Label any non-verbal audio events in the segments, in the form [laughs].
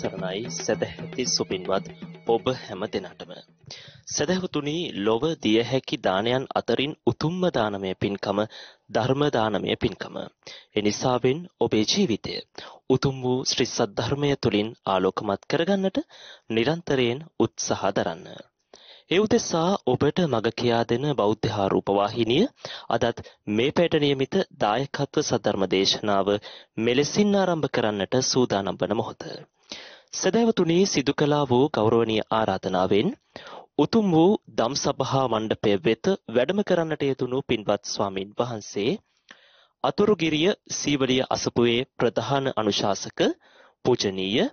සරණයි සැදැහැති සුපින්වත් ඔබ හැම දෙනටම. සැදැහතුනී ලොව දිය හැකි දානයන් අතරින් උතුම්ම දානමය පින්කම ධර්මදානමය පින්කම. එනිසාවෙන් ඔබේ ජීවිතය උතුම් වූ ශ්‍රිස්සත් ධර්මය තුළින් ආලෝකමත් කරගන්නට නිරන්තරයෙන් උත්සහ දරන්න. ඒ උදෙසා ඔබට මඟ කියා දෙන බෞද්ධ හා රූපවාහිනිය අදත් මේ පැයට නියමිත දායකත්ව සද්ධර්ම දේශනාව මෙලෙසින් ආරම්භ කරන්නට සූදානම් වන මොහොත. සැදැවතුනී සිදු කලා වූ ගෞරවනය ආරාධනාවෙන් උතුම් වූ දම් සභහා මණ්ඩපය වෙත වැඩම කරන්නට යතුුණු පින්වත් ස්වාමීන් වහන්සේ අතුරුගිරිය සීවලිය අසපුයේ ප්‍රධාන අනුශාසක පූජනීය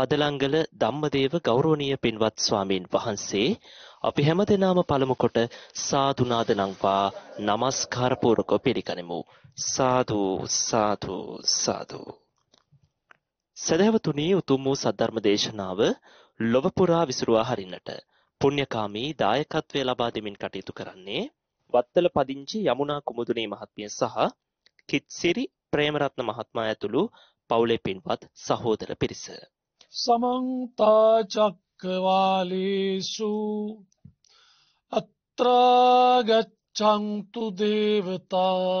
පදලංගල ධම්මදේව ගෞරවනීය පින්වත් ස්වාමීන් වහන්සේ අපි හැම දෙනාම පළමුකොට සාධනාද නංවා නමස්කාරපූරකො පිළිකනෙමු සාධූ සාධූ සාධූ සැදැවතුනී උතුම් වූ සද්ධර්ම දේශනාව ලොව පුරා විසිරුවා හරින්නට පුණ්‍යකාමී දායකත්වය ලබා දෙමින් කටයුතු කරන්නේ වත්තල පදිංචි යමුනා කුමුදුනේ මහත්මිය සහ කිත්සිරි ප්‍රේමරත්න මහත්මයා ඇතුළු පවුලේ පින්වත් සහෝදර පිරිස. සමන්ත චක්කවාලේසු අත්‍රා ගච්ඡන්තු දේවතා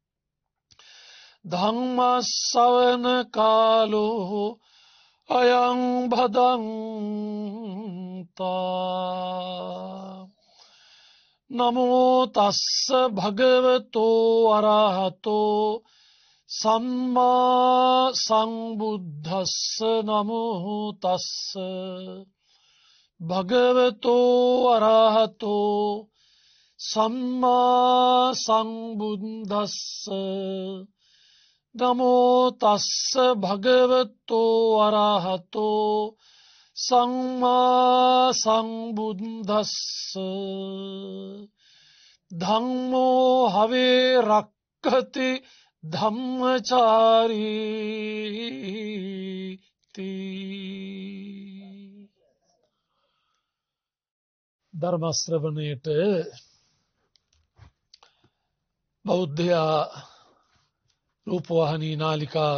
ධම්මස්සවන කාලෝ අයං භදන්තා නමෝ තස්ස භගවතෝ අරහතෝ සම්මා සංබුද්ධස්ස නමෝ තස්ස භගවතෝ අරහතෝ සම්මා සංබුද්දස්ස නමෝ තස්ස භගවතෝ අරහතෝ සම්මා සංබුද්දස්ස ධම්මෝ හවේ රක්ඛති ධම්මචාරී ධර්ම ශ්‍රවණයට බෞද්ධයා රූපවාහිනී නාලිකා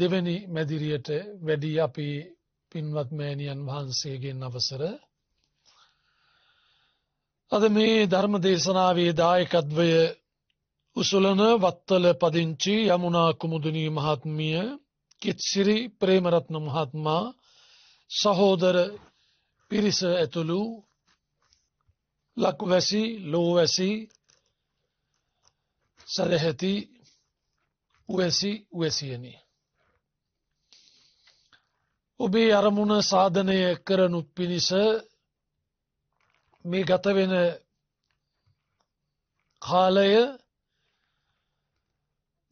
දෙවැනි මැදිරියට වැඩී අපි පින්වත් මෑණියන් වහන්සේගෙන් අවසර අද මේ ධර්ම දේශනාවේ දායකත්වය උසුලන වත්තල පදිංචි යමුනා කුමුදුනී මහත්මිය කිත්සිරි ප්‍රේමරත්න මහත්මයා සහෝදර පිරිස ඇතුළු ලක්වැසි ලෝවැසි සදැහැති උවැසි උවැසියනි. ඔබේ අරමුණ සාධනය කරනුත් පිණිස මේ ගතවෙන කාලය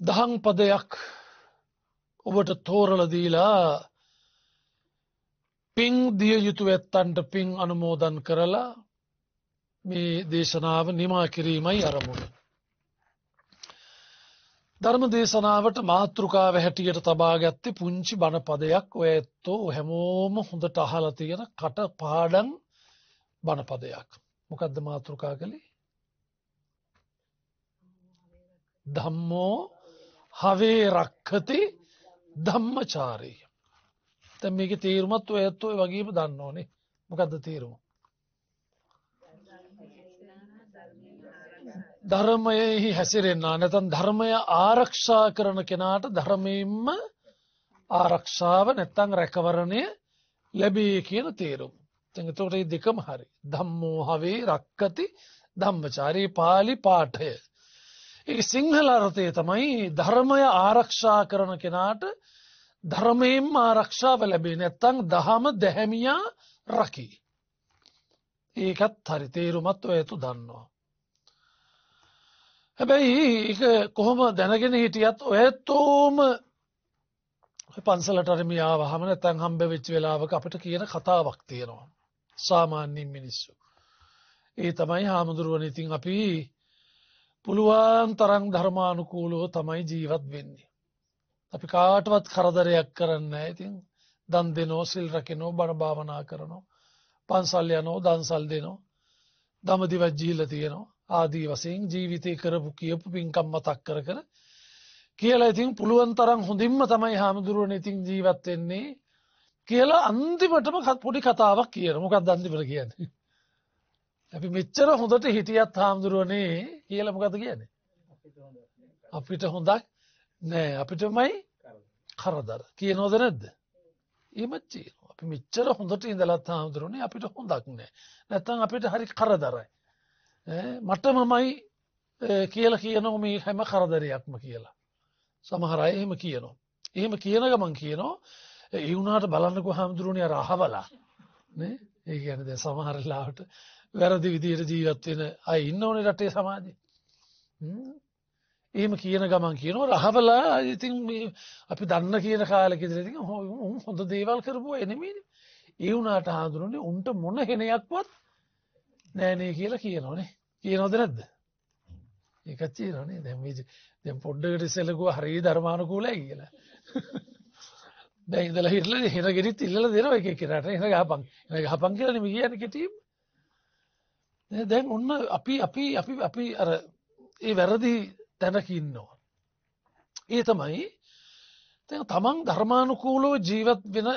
දහං පදයක් ඔබට තෝරලදීලා පිං දිය යුතු ඇත්තන්ට පින් අනුමෝදන් කරලා මේ දේශනාව නිමා කිරීමයි අරමුණ. ධර්ම දේශනාවට මාතෘකාව හැටියට තබා ගත්තේ පුංචි බණ පදයක් ඔය ඇත්තෝ හැමෝම හොඳට අහලා තියෙන කට පාඩම් බණ පදයක්. මොකද්ද මාතෘකා කළේ? ධම්මෝ හවේ රක්ඛති ධම්මචාරී. දැන් මේකේ තේරුමත් ඔය ඇත්තෝ වගේම දන්න ඕනේ. මොකද්ද තේරුම? ධර්මයෙහි හැසිරෙන්නා නැතන් ධර්මය ආරක්ෂා කරන කෙනාට ධර්මයෙන්ම ආරක්ෂාව නැත්තං රැකවරණය ලැබේ කියන තේරුම්. තැඟතෝට දෙකම හරි. දම්මෝහවේ රක්කති ධම්මචාරී පාලි පාඨය. ඒ සිංහලරතය තමයි ධර්මය ආරක්ෂා කරන කෙනාට ධර්මයෙන්ම ආරක්ෂාව ලැබේ නැත්තං දහම දැහැමියා රකි. ඒකත් හරි තේරුමත් ඔයතු දන්නවා. හැබැයි එක කොහොම දැනගෙන හිටියත් ඔයත්තෝම පන්සලටරමියාව හමන තැන් හම්බ වෙච්ච වෙලාවක අපට කියන කතාවක් තියෙනවා. සාමාන්‍යින් මිනිස්සු. ඒ තමයි හාමුදුරුවන් ඉතින් අපි පුළුවන් තරං ධර්මානුකූලෝ තමයි ජීවත් වෙන්නේ. අපි කාටවත් කරදරයක් කරන්න ඉතින් දන් දෙනෝ සිල් රකිනෝ බණ භාවනා කරනවා. පන්සල් යනෝ දන්සල් දෙනෝ දමදිවත් ජීහිල තියෙනවා. ආදී වශයෙන් ජීවිතේ කරපු කියපු පින්කම් මතක් කර කර කියලා ඉතින් පුළුවන් තරම් හොඳින්ම තමයි හාමුදුරුවනේ ඉතින් ජීවත් වෙන්නේ කියලා අන්තිමටම පොඩි කතාවක් කියන. මොකක්ද අන්තිමට කියන්නේ? අපි මෙච්චර හොඳට හිටියත් හාමුදුරුවනේ කියලා මොකද කියන්නේ? අපිට හොඳක් නෑ අපිටමයි කරදර. කියනවද නැද්ද? එහෙමත් කියනවා. අපි මෙච්චර හොඳට ඉඳලා හාමුදුරුවනේ අපිට හොඳක් නෑ. නැත්තම් අපිට හරි කරදරයි. මටමමයි කියල කියනෝ මේ හැම කරදරයක්ම කියලා. සමහර අය එහෙම කියනවා. එහෙම කියන ගමන් කියනවා ඒ වුණාට බලන්නකෝ හාමුදුරුවනේ රහවලා නේ ඒ කියන්නේ දැන් සමහර ලාවට වැරදි විදිහට ජීවත් වෙන අය ඉන්නෝනේ රටේ සමාජේ. එහෙම කියන ගමන් කියනවා රහවලා ඉතින් මේ අපි දන්න කියන කාලෙක ඉඳලා ඉතින් හොඳ දේවල් කරපුවා එනෙමෙයිනේ. ඒ වුණාට හාමුදුරුවනේ උන්ට මොන හෙනයක්වත් නෑනේ කියලා කියනෝනේ කියනොද නැද්ද ඒකත් කියනෝනේ දැන් මේ දැන් පොඩ්ඩකට ඉස්සෙල්ලා ගෝ හරිය ධර්මානුකූලයි කියලා දැන් ඉඳලා හිටලා හිර ගෙඩිත් ඉල්ලලා දෙනවා එක එකට හිර ගහපන් හිර ගහපන් කියලා නෙමෙයි කියන්නේ කෙටිම දැන් ඔන්න අපි අපි අපි අපි අර ඒ වැරදි තැනක ඉන්නවා ඒ තමයි දැන් තමන් ධර්මානුකූලව ජීවත් වෙන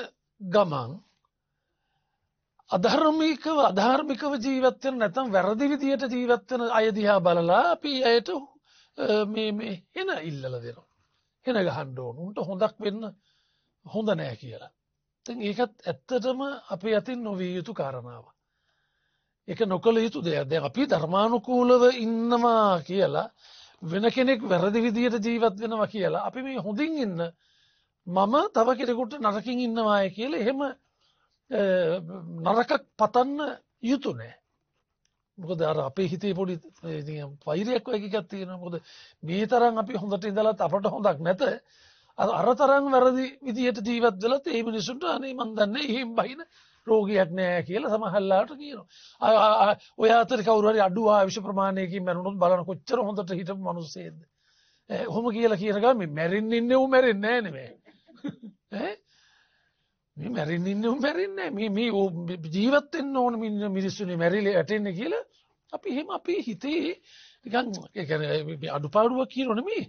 ගමන් අධර්මිකව අධාර්මිකව ජීවත් වෙන නැත්නම් වැරදි විදියට ජීවත් වෙන අය දිහා බලලා අපි අයට මේ මේ එන ඉල්ලලා දෙනවා. එන ගහන්න ඕන. උන්ට හොඳක් වෙන්න හොඳ නෑ කියලා. ඉතින් ඒකත් ඇත්තටම අපි අතින් නොවිය යුතු කාරණාවක්. ඒක නොකළ යුතු දෙයක්. දැන් අපි ධර්මානුකූලව ඉන්නවා කියලා වෙන කෙනෙක් වැරදි විදියට ජීවත් වෙනවා කියලා අපි මේ හොඳින් ඉන්න මම තව කෙනෙකුට නරකින් ඉන්නවාය කියලා එහෙම නරකක් පතන්න යුතු නෑ. මොකද අර අපේ හිතේ පොඩි වෛරයක් වගේ තියෙන මොකද මේ තරම් අපි හොඳට ඉඳලත් අපට හොඳක් නැත අර තරම් වැරදි විදිහට ජීවත් වෙලා ඒ මිනිසුන්ට අනේ මන් දන්නේ එහෙම බහින රෝගියක් නෑ කියලා සමහරලාට කියනවා. ඔය අතර කවුරු හරි අඩු ආයුෂ ප්‍රමාණයකින් මැරුණොත් බලන කොච්චර හොඳට හිටපු මිනිස්සෙක්ද. ඔහොම කියලා කියන ගමන් මැරෙන්නේ ඉන්නේ උ මැරෙන්නේ නෑනේ මේ. ඈ මේ මැරෙන්න ඉන්න උන් මැරෙන්නේ මේ මේ ජීවත් වෙන්න ඕන මිනිස්සුනේ මැරිලා ඇටෙන්නේ කියලා අපි එහෙම අපේ හිතේ නිකන් ඒ කියන්නේ අඩුපාඩුවක් කියනෝ නෙමෙයි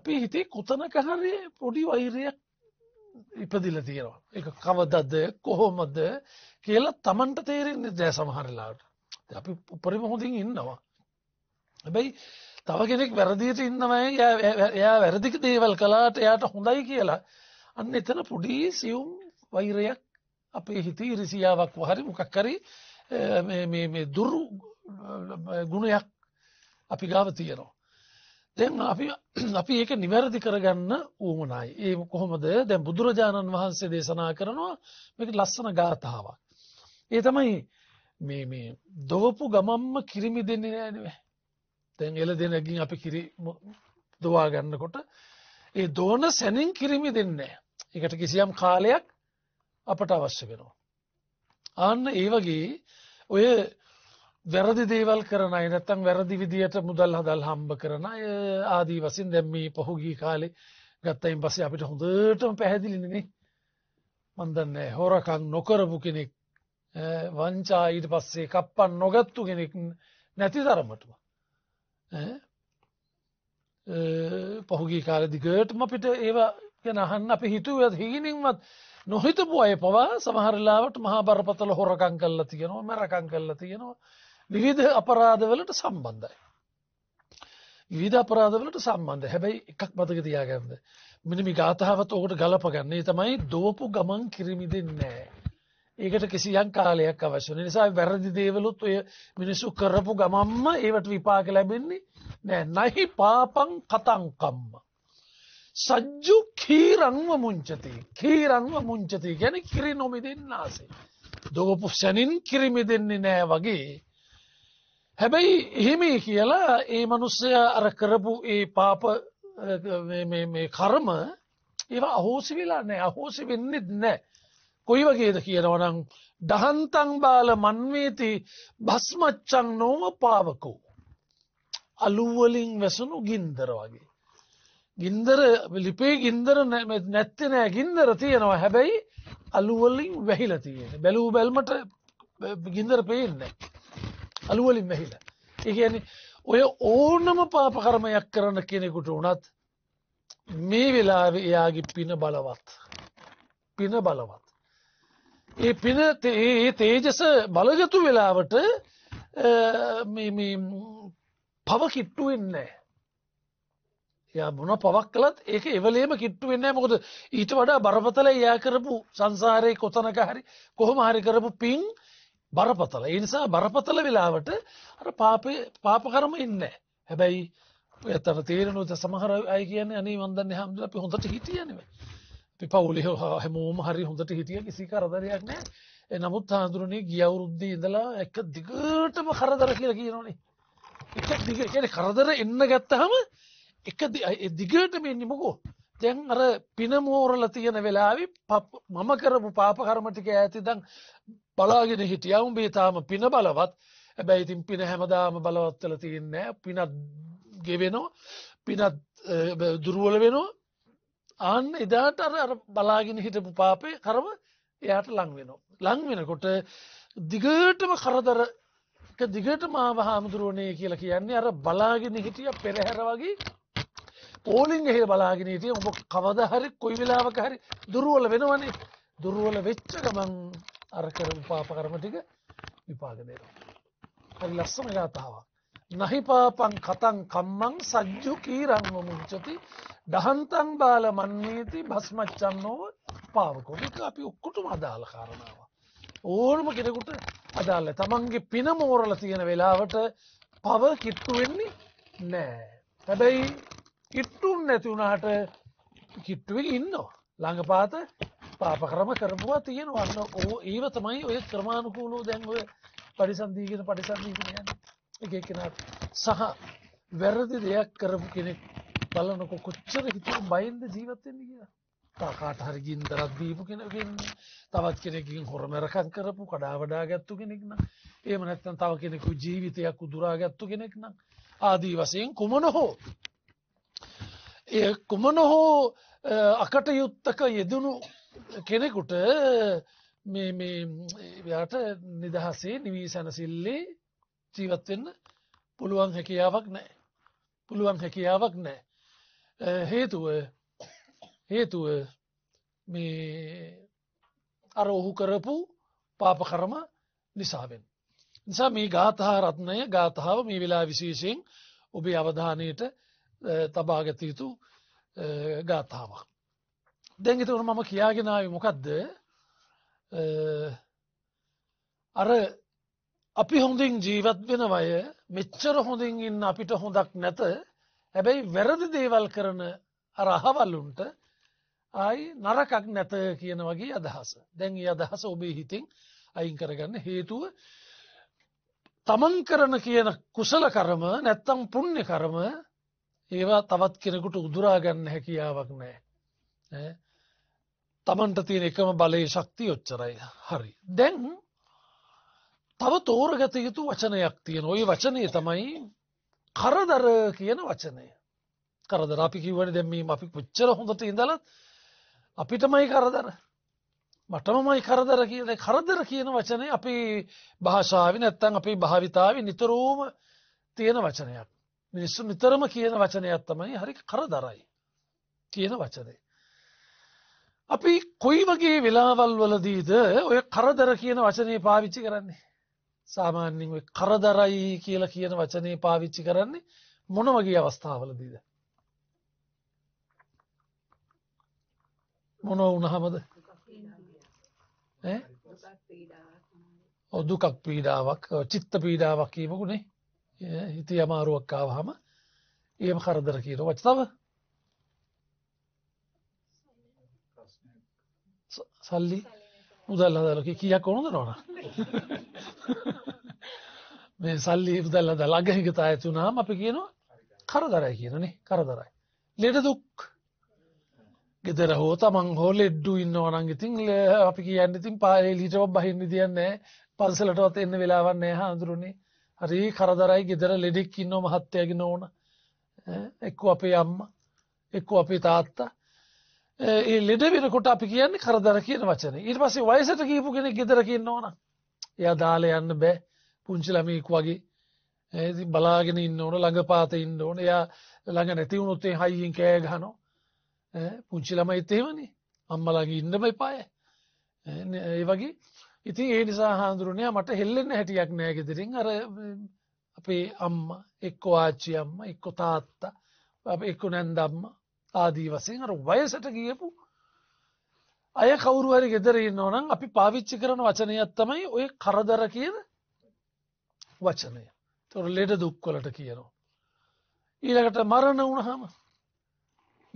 අපේ හිතේ කොතනක හරි පොඩි වෛරයක් ඉපදිලා තියෙනවා ඒක කවදද කොහොමද කියලා Tamanට තේරෙන්නේ නැහැ සමහර වෙලාවට අපි උපරිම හොඳින් ඉන්නවා හැබැයි තව කෙනෙක් වැරදියට ඉන්නමයි එයා වැරදික දේවල් කළාට එයාට හොඳයි කියලා අන්න එතන පොඩි සියුම් වෛරයක් අපේ හිතේ ඉරිසියාවක් වහරි මොකක් හරි දුරු ගුණයක් අපි ගාව තියෙනවා. දැන් අපි අපි ඒක නිවැරදි කරගන්න ඌමනයි. ඒ කොහොමද දැන් බුදුරජාණන් වහන්සේ දේශනා කරනවා මේක ලස්සන ගාථාවක්. ඒ තමයි මේ මේ දොවපු ගමම්ම කිරිමි දෙන්නේ නෑ නේ. දැන් එළ දෙනකින් අපි කිරි දොවා ගන්නකොට ඒ දෝන සැනින් කිරිමි දෙන්නේ නෑ. ඒකට කිසියම් කාලයක් අපට අවශ්‍ය වෙනවා. ආන්න ඒ වගේ ඔය වැරදි දේවල් කරන අය නැත්තම් වැරදි විදියට මුදල් හදල් හම්බ කරන අය ආදී වශයෙන් දැන් මේ පහුගිය කාලේ ගත්තයින් පස්සේ අපිට හොඳටම පැහැදිලි නේ මන් දන්නේ හොරකම් නොකරපු කෙනෙක් වංචා ඊට පස්සේ කප්පන් නොගත්තු කෙනෙක් නැති තරමටම පහුගිය කාලේ දිගටම අපිට ඒවා ගැන අහන්න අපි හිතුවත් හීනින්වත් නොහිතපු අය පවා සමහරලාවට මහා බරපතල හොරකං කල්ලා තියෙනවා මැරකං කල්ලා තියෙනවා විවිධ අපරාධවලට සම්බන්ධයි. විධ අපරාධවලට සම්බන්ධ හැබැයි එකක් මතක තියාගැන්ද. මිනිමි ගාථාවත් ඕකට ගලපගන්නේ තමයි දෝපු ගමන් කිරිමි දෙන්නෑ. ඒකට කිසියන් කාලයක් අවශ්‍යන නිසා වැරදි දේවලුත් ඔය මිනිස්සු කරපු ගමම්ම ඒවට විපාක ලැබෙන්නේ නෑ නහි පාපං කතංකම්ම. සජ්ජු කීරංව මුංචති කීරංව මුංචති ගැන කිරි නොමිදන්න ආසේ. දොගපු සැනින් කිරිමි දෙන්නේ නෑ වගේ. හැබැයි එහෙමේ කියලා ඒ මනුස්සය අර කරපු ඒ පාප කරම ඒවා අහෝසි වෙලා නෑ අහෝසි වෙන්නෙත් නෑ. කොයි වගේද කියනවනම් දහන්තං බාල මන්වේති බස්මච්චං නොම පාවකෝ. අලුවලින් වැසුණු ගින්දර වගේ. ගින්දර ලිපේ ගින්දර නැත්තනෑ ගින්දර තියෙනවා හැබැයි අලුවලින් වැහිල තියෙන බැලූ බැල්මට ගින්දර පේන්න අලුවලින් වැහිල එකන ඔය ඕනම පාපකරමයක් කරන්න කෙනෙකුට වනත් මේ වෙලාව එයාගේ පින බලවත් පින බලවත් ඒ පින ඒ තේජස බලගතු වෙලාවට පව කිට්ටු වෙන්නේ එයා මොන පවක් කළත් ඒක එවලේම කිට්ටු වෙන්නේ මොකද ඊට වඩා බරපතල එයා කරපු සංසාරයේ කොතනක හරි කොහොම හරි කරපු පින් බරපතල. ඒ නිසා බරපතල වෙලාවට අර පාපේ පාප කර්ම ඉන්නේ හැබැයි ඇත්තට තේරෙනවද සමහර අය කියන්නේ අනේ මන් දන්නේ හැමදෙම අපි හොඳට හිටියේ නෙමෙයි. අපි පවුලේ හැමෝම හරි හොඳට හිටිය කිසි කරදරයක් නැහැ. නමුත් හාඳුරුනේ ගිය අවුරුද්දේ ඉඳලා එක දිගටම කරදර කියලා කියනෝනේ. එක දිග කියන්නේ කරදර එන්න ගත්තාම එක දිගට මෙන්න මොකෝ දැන් අර පිනමෝරල තියෙන වෙලාවි මම කරපු පාපකරමටික ඇති දං බලාගෙන හිටිය උඹේ තාම පින බලවත් හැබැයි ඉතින් පින හැමදාම බලවත්වල තියන්නෑ පිනත් ගෙවෙනෝ පිනත් දුරුවල වෙනවා අන්න එදාට අර බලාගෙන හිටපු පාපය කරම එයාට ලං වෙනවා ලං වෙනකොට දිගටම කරදර දිගට මාව හාමුදුරුවනේ කියලා කියන්නේ අර බලාගෙන හිටිය පෙරහැර වගේ පෝලිං එහි බලාගෙන හිටියේ උඹ කවදා හරි කොයි වෙලාවක හරි දුර්වල වෙනවනේ දුර්වල වෙච්ච ගමන් අර කරපු පාප කර්ම ටික විපාක දෙනවා හරි ලස්සන ගාතාවක් නහි පාපං කතං කම්මං සජ්ජු කීරං මුංචති දහන්තං බාල මන්නේති භස්මච්ඡන්නෝ පාවකෝ මේක අපි ඔක්කොටම අදාළ කාරණාවක් ඕනම කෙනෙකුට අදාළ තමන්ගේ පින මෝරලා තියෙන වෙලාවට පව කිට්ටු වෙන්නේ නෑ හැබැයි කිට්ටුම් නැතිවුණට කිට්ටුවෙන් ඉන්න ළඟපාත පාප කරම කරපුවා තියෙන වන්න ඕ ඒව තමයි ඔය ක්‍රමාණුකූලූ දැන්ව පරිසන්දීගෙන පටිසන්දීගෙන යන්න එක කෙනට සහ වැරදි දෙයක් කරපු කෙනෙක් බලනොක කොච්චර හිතුව බයින්ද ජීවත්වෙන්න කියලා තාකාට හරි ගින්දරත් දීපු කෙනවෙන්න තවත් කෙනෙකින් හොරමැරකත් කරපු කඩාවඩා ගැත්තු කෙනෙක්න ඒම නැත්තන් තව කෙනෙකු ජීවිතයක් උදුරා ගැත්තු කෙනෙක් නම් ආදී වසයෙන් කුමන හෝ ඒ කුමන හෝ අකටයුත්තක යෙදනු කෙනෙකුට යාට නිදහසේ නිවී සැනසිල්ලේ ජීවත්වෙන්න පුළුවන් හැකියාවක් නෑ. පුළුවන් හැකියාවක් නෑ. හේතුව හේතුව අර ඔහු කරපු පාප කරම නිසාවෙන්. නිසා මේ ගාථහා රත්නය ගාථාව මේ වෙලා විශේෂයෙන් ඔබේ අවධානයට තබාගතයුතු ගාථාවක්. දැගතවන මම කියාගෙනාව මොකක්ද අර අපි හොඳින් ජීවත් වෙන වය මෙච්චර හොඳින් ඉන්න අපිට හොඳක් නැත හැබැයි වැරදි දේවල් කරන අරහවල්ලුන්ට ආයි නරකක් නැත කියන වගේ අදහස දැන් අදහස ඔබේ හිතින් අයින් කරගන්න හේතුව තමන් කරන කියන කුසල කරම නැත්තම් පුුණ්‍ය කරම ඒවා තවත් කෙනෙකුට උදුරාගන්න හැකියාවක් නෑ තමන්ට තියෙන එකම බලය ශක්ති ඔච්චරයි හරි දැන් තව තෝරගත යුතු වචනයක් තියෙන ඔය වචනය තමයි කරදර කියන වචනය කරදර අපි කිවන දැමීම අපි පුච්චර හොඳට ඉඳලත් අපිටමයි කරදර මටමමයි කරදර කියන කරදර කියන වචනය අපි භාෂාව නැත්තන් අපි භාවිතාව නිතරෝම තියෙන වචනයක් මිනිස්සු නිතරම කියන වචනයක් තමයි හරි කරදරයි කියන වචනේ. අපි කොයි වගේ වෙලාවල් වලදීද ඔය කරදර කියන වචනේ පාවිච්චි කරන්නේ. සාමාන්‍යෙන් ඔය කරදරයි කියලා කියන වචනේ පාවිච්චි කරන්නේ මොන වගේ අවස්ථාවලදීද. මොන වුණහමද දුකක් පීඩාවක් චිත්ත පීඩාවක් කියවකුණේ හිතේ අමාරුවක් ආවහම එහෙම කරදර කියනවා. තව සල්ලි මුදල් හදාලා කීයක් ඕනද මේ සල්ලි මුදල් හදාලා ළඟ හිගතා ඇති වුණාම අපි කියනවා කරදරයි කියනනේ කරදරයි. ලෙඩ දුක් ගෙදර හෝ තමන් හෝ ලෙඩ්ඩු ඉන්නවා නම් ඉතින් අපි කියන්නේ ඉතින් පාරේ ලීටරක් බහින්න දෙයක් නැහැ. පන්සලටවත් එන්න වෙලාවක් නැහැ හඳුරුනේ. හරි කරදරයි ගෙදර ලෙඩෙක් ඉන්න මහත්තයගෙන ඕන එක්ක අපේ අම්ම එක්ක අපේ තාත්තා ඒ ලෙඩ වෙනකොට අපි කියන්නේ කරදර කියන වචන ඊට පස්සේ වයසට කීපු කෙනෙක් ගෙදර කියන්න ඕන එයා දාල යන්න බෑ පුංචි ළමයෙක් වගේ ඇති බලාගෙන ඉන්න ඕන ළඟ පාත ඉන්න ඕන එයා ළඟ නැති වුණොත්තේ හයියෙන් කෑ ගහනෝ පුංචි ළමයිත් එහෙමනේ අම්මලගේ ඉන්නම එපාය ඒ වගේ ඉතින් ඒ නිසා හාදුරුණය මට හෙල්ලෙන්න හැටියක් නෑ ගෙදරින් අර අපේ අම්ම එක්කෝ ආච්චි අම්ම එක්කො තාත්තා එක්කු නැන්දම්ම ආදී වසයෙන් අර වයසට ගියපු අය කවුරුහරි ගෙදරන්න ඕනම් අපි පාවිච්චි කරන වචනයක් තමයි ඔය කරදර කියන වචනය තොර ලෙඩ දුක්කොලට කියනවා. ඊළඟට මරණ වුණහම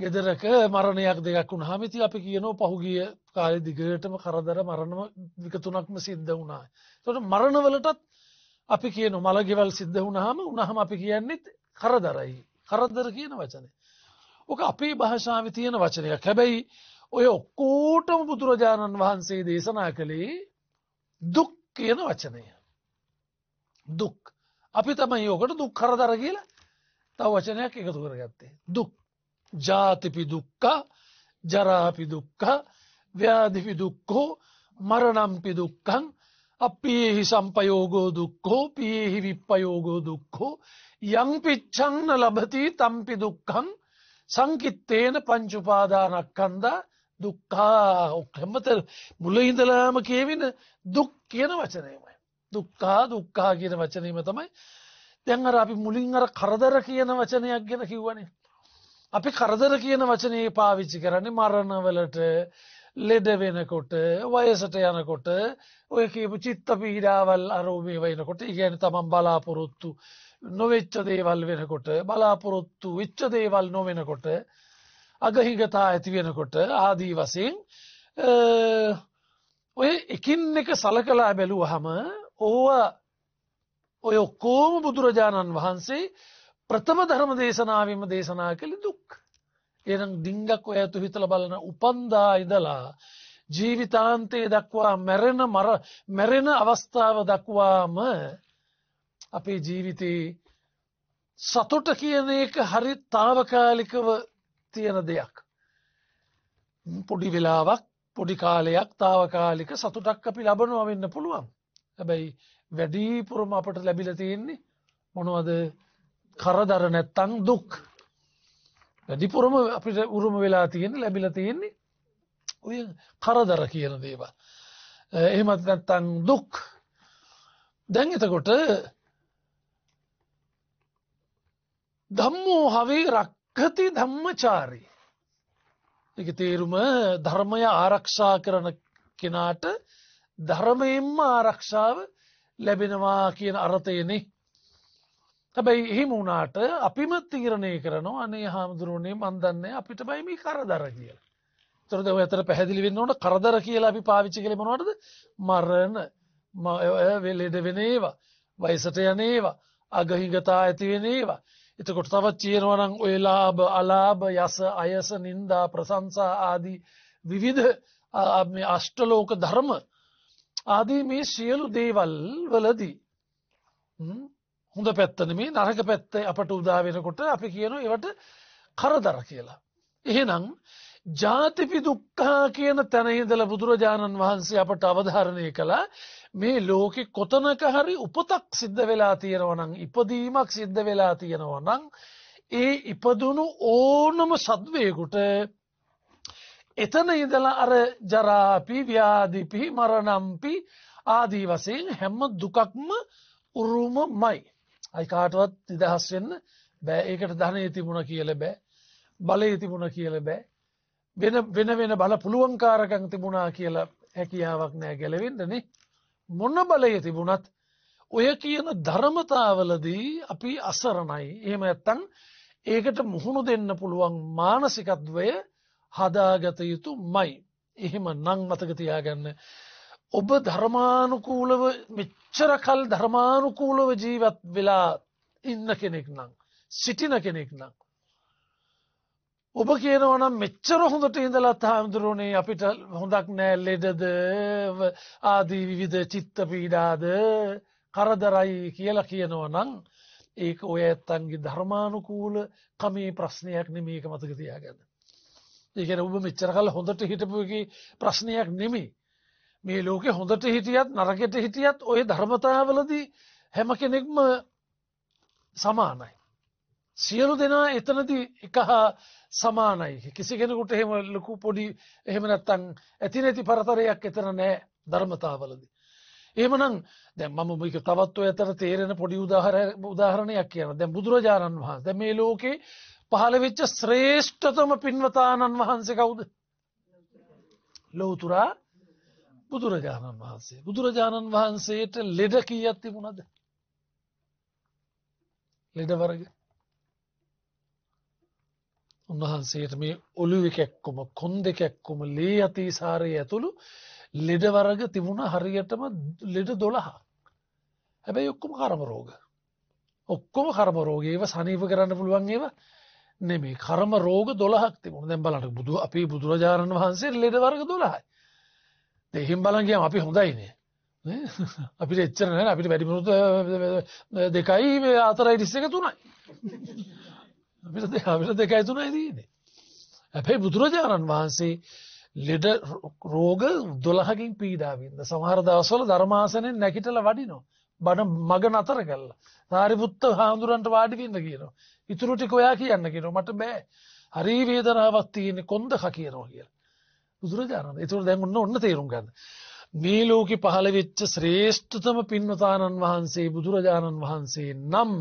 ගෙදරක මරණයක් දෙකක් වුණාම ඉතින් අපි කියනවා පහුගිය කාලේ දිගටම කරදර මරණම වික තුනක්ම සිද්ධ වුණා. ඒතකොට මරණවලටත් අපි කියනවා මලගෙවල් සිද්ධ වුණාම වුණාම අපි කියන්නේ කරදරයි. කරදර කියන වචනේ. ඔක අපේ භාෂාවේ තියෙන වචනයක්. හැබැයි ඔය ඔක්කොටම බුදුරජාණන් වහන්සේ දේශනා කළේ දුක් කියන වචනය. දුක්. අපි තමයි ඔකට දුක් කරදර කියලා තව වචනයක් එකතු කරගත්තේ. දුක්. ජාතිපි දුක්ක ජරාපි දුක්ක ව්‍යාධිපි දුක්කෝ මරණම්පි දුක්කං අපේහි සම්පයෝගෝ දුක්කෝ පියෙහි විප්පයෝගෝ දුක්කෝ යංපිච්චන්න ලබති තම්පි දුක්කං සංකිත්තේන පංචුපාදානක්කන්දා දුක්කා ඔක්හැමත මුලහිඳලාම කියවෙන දුක් කියන වචනයමයි. දුක්කා දුක්කා කියන වචනීම තමයි දැන් අර අපි මුලින් අර කරදර කියන වචනයක් ගැන කිව්වනේ අපි කරදර කියන වචනය පාවිච්චි කරන්නේ මරණවලට ලෙඩ වෙනකොට වයසට යනකොට ඔය කියපු චිත්ත පීඩාවල් අරෝමේ වයිනකොට ඉගැන තමන් බලාපොරොත්තු නොවෙච්ච දේවල් වෙනකොට බලාපොරොත්තු විච්ච දේවල් නොවෙනකොට අගහිගතා ඇති වෙනකොට ආදී වසයෙන් ඔය එකින් එක සලකලා බැලූ හම ඕව ඔය ඔක්කෝම බුදුරජාණන් වහන්සේ ප්‍රථම ධර්ම දේශනාවම දේශනා කළි දුක්. එනම් ඩිංගක් ඇතු හිතල බලන උපන්දා ඉදලා ජීවිතාන්තයේ දක්වා මැරෙන මර මැරෙන අවස්ථාව දක්වාම අපේ ජීවිතයේ සතුට කියන එක හරි තාවකාලිකව තියෙන දෙයක්. පොඩි වෙලාවක් පොඩි කාලයක් තාවකාලික සතුටක් අපි ලබනවා වෙන්න පුළුවන්. හැබැයි වැඩීපුරම අපට ලැබිල තියෙන්නේ මොනවද කරදර නැත්තං දුක් වැඩිපුරම අපිට උරුම වෙලා තියෙන ලැබිල තියෙන්නේ ඔය කරදර කියන දේවල්. එහෙමත් නැත්තං දුක් දැන් එතකොට ධම්මෝ හවේ රක්කති ධම්මචාරී. එක තේරුම ධර්මය ආරක්ෂා කරන කෙනාට ධර්මයෙන්ම ආරක්ෂාව ලැබෙනවා කියන අර්ථයනේ හැබැයි එහෙම වුණාට අපිම තීරණය කරනවා අනේ හාමුදුරුවනේ මන් දන්නේ අපිට බයි මේ කරදර කියලා. ඒතරද ඔය අතර පැහැදිලි වෙන්න ඕන කරදර කියලා අපි පාවිච්චි කළේ මොනවටද? මරණ, ලෙඩ වෙන ඒවා, වයසට යන ඒවා, අගහිඟතා ඇති වෙන ඒවා. එතකොට තවත් කියනවා නම් ඔය ලාභ, අලාභ, යස, අයස, නිന്ദා, ප්‍රශංසා ආදී විවිධ මේ අෂ්ටලෝක ධර්ම ආදී මේ සියලු දේවල් වලදී හොඳ පැත්තනමේ නරක පැත්ත අපට උදාවෙනකොට අපි කියන ඒවට කරදර කියලා. එහෙනම් ජාතිපි දුක්කා කියන තැනහිදල බුදුරජාණන් වහන්සේ අපට අවධාරණය කළ මේ ලෝකෙ කොතනක හරි උපතක් සිද්ධ වෙලා තියෙනවනං ඉපදීමක් සිද්ධ වෙලා තියෙනවනං ඒ ඉපදුණු ඕනම සත්වයකුට එතන ඉඳලා අර ජරාපි ව්‍යාධිපි මරණම්පි ආදී වසයෙන් හැම දුකක්ම උරුමමයි. අයි කාටවත් නිදහස් වෙන්න බෑ ඒකට ධනය තිබුණ කියල බෑ බලය තිබුණ කියල බෑ වෙන වෙන වෙන බල පුළුවන්කාරකං තිබුණා කියලා හැකියාවක් නෑ ගැලවෙන්නනේ මොන්න බලය තිබුණත් ඔය කියන ධර්මතාවලදී අපි අසරණයි එහෙම ඇත්තං ඒකට මුහුණු දෙන්න පුළුවන් මානසිකත්වය හදාගත යුතු මයි එහෙම නං මතක තියාගන්න ඔබ ධර්මානුකූලව මෙච්චරකල් ධර්මානුකූලව ජීවත් වෙලා ඉන්න කෙනෙක් නම් සිටින කෙනෙක් නම්. ඔබ කියනවනම් මෙච්චර හොඳට ඉඳලත් හාමුදුරුවනේ අපිට හොඳක් නෑ ලෙඩද ආදී විවිධ චිත්ත පීඩාද කරදරයි කියලා කියනවනං ඒක ඔය ඇත්තන්ගේ ධර්මානුකූල කමේ ප්‍රශ්නයක් නෙමේක මතක තියාගන්න. ඒකන ඔබ මෙච්චර කල හොඳට හිටපුකි ප්‍රශ්නයක් නෙමේ මේ ලෝකෙ හොඳට හිටියත් නරකෙට හිටියත් ඔය ධර්මතාවලදී හැම කෙනෙක්ම සමානයි. සියලු දෙනා එතනදී එක හා සමානයි. කිසි කෙනෙකුට එහෙම ලොකු පොඩි එහෙම නැත්තම් ඇති නැති පරතරයක් එතන නෑ ධර්මතාවලදී. එහෙමනම් දැන් මම මේක තවත් ඔය අතර තේරෙන පොඩි උදාහරණයක් කියනවා. දැන් බුදුරජාණන් වහන්සේ දැන් මේ ලෝකේ පහළ වෙච්ච ශ්‍රේෂ්ඨතම පින්වතාණන් වහන්සේ කවුද? ලෞතුරා බුදුරජාණන් වහන්සේ බුදුරජාණන් වහන්සේට ලෙඩ කීයක් තිබුණද ලෙඩ වර්ග උන්වහන්සේට මේ ඔළුව කැක්කුම කොන් දෙකැක්කුම ලේ අතිසාරය ඇතුළු ලෙඩ වර්ග තිබුණ හරියටම ලෙඩ 12ක් හැබැයි ඔක්කොම කර්ම රෝග ඔක්කොම කර්ම රෝග ඒව සනීප කරන්න පුළුවන් ඒවා නෙමේ කර්ම රෝග 12ක් තිබුණා දැන් බලන්න බුදු අපේ බුදුරජාණන් වහන්සේ ලෙඩ වර්ග 12යි එහෙම බලන් ගියාම අපි හොඳයිනේ. නේ? [laughs] අපිට එච්චර නෑ අපිට වැඩි මිනිත්තු 2යි 4යි 21 3යි. අපිට අපිට 2යි 3යි තියෙන්නේ. හැබැයි බුදුරජාණන් වහන්සේ ලෙඩ රෝග 12කින් පීඩා වින්ද සමහර දවස්වල ධර්මාසනෙන් නැගිටලා වඩිනවා. බණ මග නතර කළා. සාරිපුත්ත හාමුදුරන්ට වාඩි වෙන්න කියනවා. ඉතුරු ටික ඔයා කියන්න කියනවා. මට බෑ. හරි වේදනාවක් තියෙන්නේ කොන්දක කියනවා කියලා. බුදුරජාණන්. ඒතකොට දැන් ඔන්න ඔන්න තේරුම් ගන්න. මේ ලෝකේ පහළ වෙච්ච ශ්‍රේෂ්ඨතම පින්වතාණන් වහන්සේ බුදුරජාණන් වහන්සේ නම්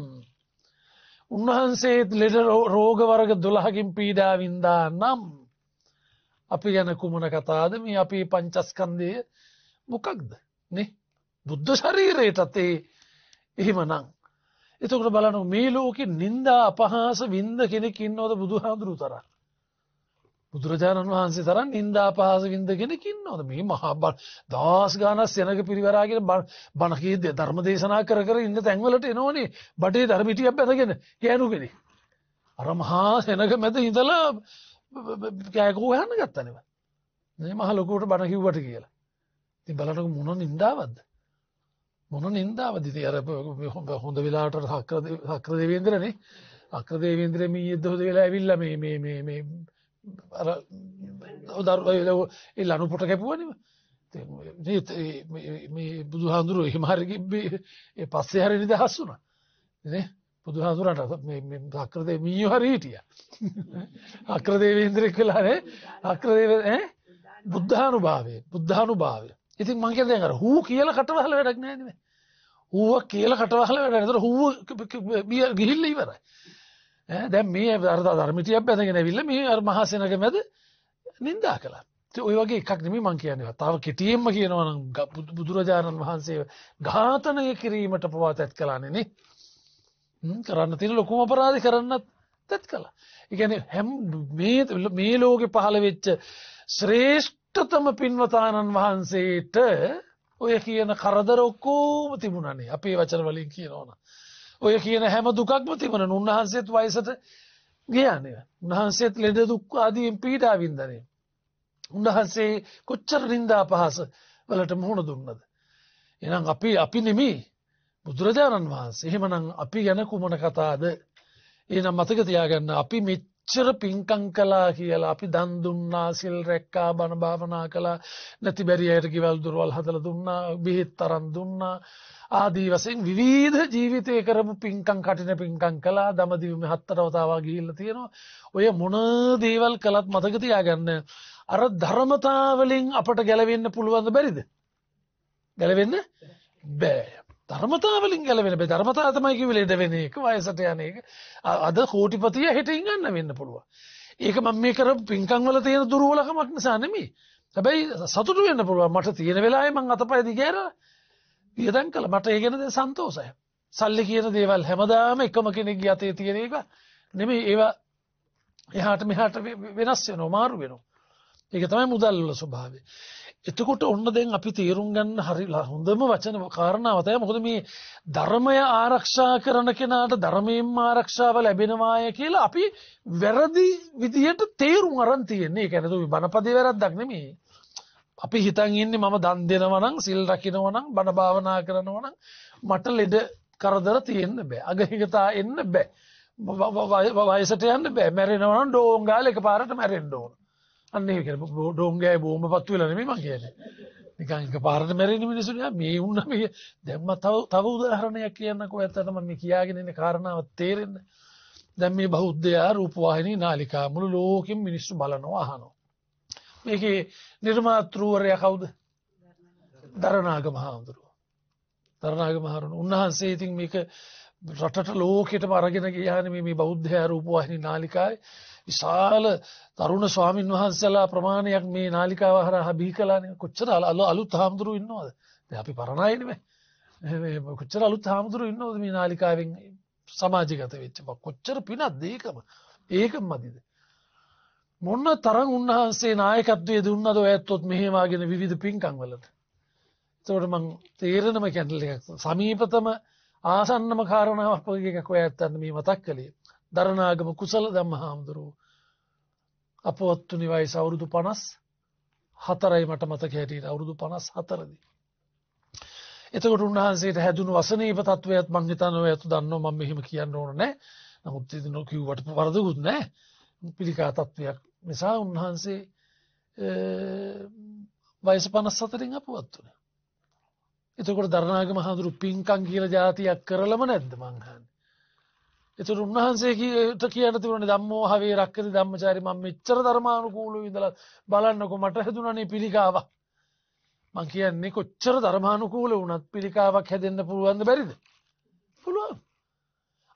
උන්වහන්සේ ලෙඩ රෝග වර්ග 12කින් පීඩා වින්දා නම් අපි ගැන කුමන කතාවද මේ අපේ පංචස්කන්ධය මොකක්ද නේ බුද්ධ ශරීරයටත් ඒ එහෙමනම් එතකොට බලන්න මේ ලෝකේ නිന്ദා අපහාස වින්ද කෙනෙක් ඉන්නවද බුදුහාඳුරු තරම් බුදුරජාණන් වහන්සේ තරම් නින්දා අපහාස වින්ද කෙනෙක් ඉන්නවද මේ මහා බණ දහස් ගාණක් සෙනඟ පිරිවරාගෙන බණ කී ධර්ම දේශනා කර කර ඉන්න තැන්වලට එනෝනේ බඩේ ධර්ම පිටියක් බැඳගෙන ගෑනු කෙනෙක් අර මහා සෙනඟ මැද ඉඳලා කෑකෝ ගන්න ගත්තනේ මේ මහා ලොකුවට බණ කිව්වට කියලා ඉතින් බලන්න මොන නින්දාවක්ද මොන නින්දාවද ඉතින් අර හොඳ වෙලාවට හක්‍ර හක්‍ර දේවේන්ද්‍රනේ අක්‍ර දේවේන්ද්‍ර මීයද්ද හොඳ වෙලා ඇවිල්ලා මේ මේ මේ අර දරුවෝ ඒ ලනු පොට කැපුවනේ මේ බුදුහාඳුරු එහෙම හරි ඒ පස්සේ හරි නිදහස් වුණා නේ බුදුහාඳුරට මේ අක්‍රදේ මීයෝ හරි හිටියා අක්‍රදේවේන්ද්‍රෙක් වෙලානේ අක්‍රදේව ඈ බුද්ධානුභාවය බුද්ධානුභාවය ඉතින් මං කියන්නේ දැන් අර හූ කියලා කටවහල වැඩක් නැහැ නේ හූව කියලා කටවහල වැඩක් නැහැ ඒතර හූව ගිහිල්ලා ඉවරයි දැන් මේ අරදා ධර්මිටියක් බැඳගෙන ඇවිල්ලා මේ අර මහා සෙනඟ මැද නින්දා කළා. ඔය වගේ එකක් නෙමෙයි මං කියන්නේ. තව කෙටියෙන්ම කියනවා නම් බුදුරජාණන් වහන්සේ ඝාතනය කිරීමට පවා තත් කළානේ නේ. කරන්න තියෙන ලොකුම අපරාධය කරන්නත් තත් කළා. ඒ කියන්නේ හැම මේ මේ ලෝකේ පහළ වෙච්ච ශ්‍රේෂ්ඨතම පින්වතාණන් වහන්සේට ඔය කියන කරදර ඔක්කොම තිබුණානේ. අපේ වචන වලින් කියනවා නම්. ඔය කියන හැම දුකක්ම තිබුණා. උන්වහන්සේත් වයසට ගියා නේද? උන්වහන්සේත් ලෙඩ දුක් ආදීන් පීඩා වින්දනේ. උන්වහන්සේ කොච්චර නිඳා පහස වලට මුහුණ දුන්නද? එහෙනම් අපි අපි නෙමෙයි බුදුරජාණන් වහන්සේ. එහෙමනම් අපි ගැන කුමන කතාවද? එහෙනම් මතක තියාගන්න අපි මෙච්ච මෙච්චර පිංකම් කළා කියලා අපි දන් දුන්නා සිල් රැක්කා බණ භාවනා කළා නැති බැරි අයට ගෙවල් දොරවල් හදලා දුන්නා බෙහෙත් තරම් දුන්නා ආදී වශයෙන් විවිධ ජීවිතේ කරපු පිංකම් කටින පිංකම් කළා දමදිවි හතරවතාවා ගිහිල්ලා තියෙනවා ඔය මොන දේවල් කළත් මතක තියාගන්න අර ධර්මතාවලින් අපට ගැලවෙන්න පුළුවන්ද බැරිද ගැලවෙන්න බෑ ධර්මතා වලින් ගැලවෙන බෑ ධර්මතා තමයි කිව්වේ ලෙඩ වෙන එක වයසට යන එක අද කෝටිපතිය හෙටින් ගන්න වෙන්න පුළුවන් ඒක මම මේ කරපු පින්කම් වල තියෙන දුර්වලකමක් නිසා නෙමෙයි හැබැයි සතුටු වෙන්න පුළුවන් මට තියෙන වෙලාවේ මං අතපය දිගෑරලා වියදම් කළා මට ඒ ගැන සන්තෝෂයි සල්ලි කියන දේවල් හැමදාම එකම කෙනෙක්ගේ අතේ තියෙන එක නෙමෙයි ඒවා එහාට මෙහාට වෙනස් වෙනවා මාරු වෙනවා ඒක තමයි මුදල් වල ස්වභාවය එතකොට ඔන්න දැන් අපි තේරුම් ගන්න හරිලා හොඳම වචන කාරණාව තමයි මොකද මේ ධර්මය ආරක්ෂා කරන කෙනාට ධර්මයෙන්ම ආරක්ෂාව ලැබෙනවාය කියලා අපි වැරදි විදිහට තේරුම් අරන් තියෙන්නේ. ඒ කියන්නේ දුවි බණපදේ වැරද්දක් නෙමෙයි. අපි හිතන් ඉන්නේ මම දන් දෙනවා නම් සිල් රකින්නවා නම් බණ භාවනා කරනවා නම් මට ලෙඩ කරදර තියෙන්න බෑ. අගහිගතා එන්න බෑ. වයසට යන්න බෑ. මැරෙනවා නම් ඩෝංගාල එකපාරට මැරෙන්න ඕන. අන්න ඒක කියලා ඩෝංගෑ බෝම්බ පත්තු වෙලා නෙමෙයි මම කියන්නේ. නිකන් එකපාරට මැරෙන මිනිස්සු නෑ මේ වුණා මේ දැන් මම තව තව උදාහරණයක් කියන්නකෝ ඇත්තටම මේ කියාගෙන ඉන්න කාරණාව තේරෙන්න. දැන් මේ බෞද්ධයා රූපවාහිනී නාලිකා මුළු ලෝකෙම මිනිස්සු බලනවා අහනවා. මේකේ නිර්මාතෘවරයා කවුද? දරණාග මහඳුරුව. දරණාග මහරුණ උන්වහන්සේ ඉතින් මේක රටට ලෝකෙටම අරගෙන ගියානේ මේ බෞද්ධයා රූපවාහිනී නාලිකාවේ විශාල තරුණ ස්වාමින් වහන්සේලා ප්‍රමාණයක් මේ නාලිකාව හරහා බිහි කළානේ. කොච්චර අලුත් හාමුදුරු ඉන්නවද? දැන් අපි පරණයිනේ මේ. කොච්චර අලුත් හාමුදුරු ඉන්නවද මේ නාලිකාවෙන් සමාජගත වෙච්ච කොච්චර පිනක්ද ඒකම. ඒකම මදිද? මොන තරම් උන්වහන්සේ නායකත්වයේ දුන්නද ඔයත්ොත් මෙහෙම ආගෙන විවිධ පින්කම් වලට. ඒතකොට මං තේරෙනම කැන්ඩල් එකක් සමීපතම ආසන්නම කාරණාවක් වගේ එකක් ඔය ඇත්තන්න මේ මතක් කළේ. දරණාගම කුසල දැම්ම හාමුදුරුව අපවත්තුනි වයිස අවුරුදු පනස් හතරයි මට මතක හැටියට අවුරුදු පනස් හතරදි. එතකට උන්හන්සේට හැදුණු වසනීප තත්වයත් මංගතනව ඇතු දන්න ම මෙහෙම කියන්න ඕන නෑ නමුත් ඉදින කිව්වට වරදකුත් නෑ පිළිකා තත්ත්වයක් නිසා උන්වහන්සේ වයස පනස් සතරින් අපවත්වන. එතකොට දරනාග මහදුරු පින්කං කියල ජාතියක් කරලම නැද්ද මංහන්. එතුට උන්වහන්සේට කියන තිවන දම්මෝ හවේ රක්කති දම්මචාරි ම මෙච්චර ධර්මානුකූලු ඉදල බලන්නකො මට හැදුනේ පිළිකාව මං කියන්නේ කොච්චර ධර්මානුකූල වනත් පිළිකාවක් හැදෙන්න්න පුළුවන්ද බැරිද පුළුවන්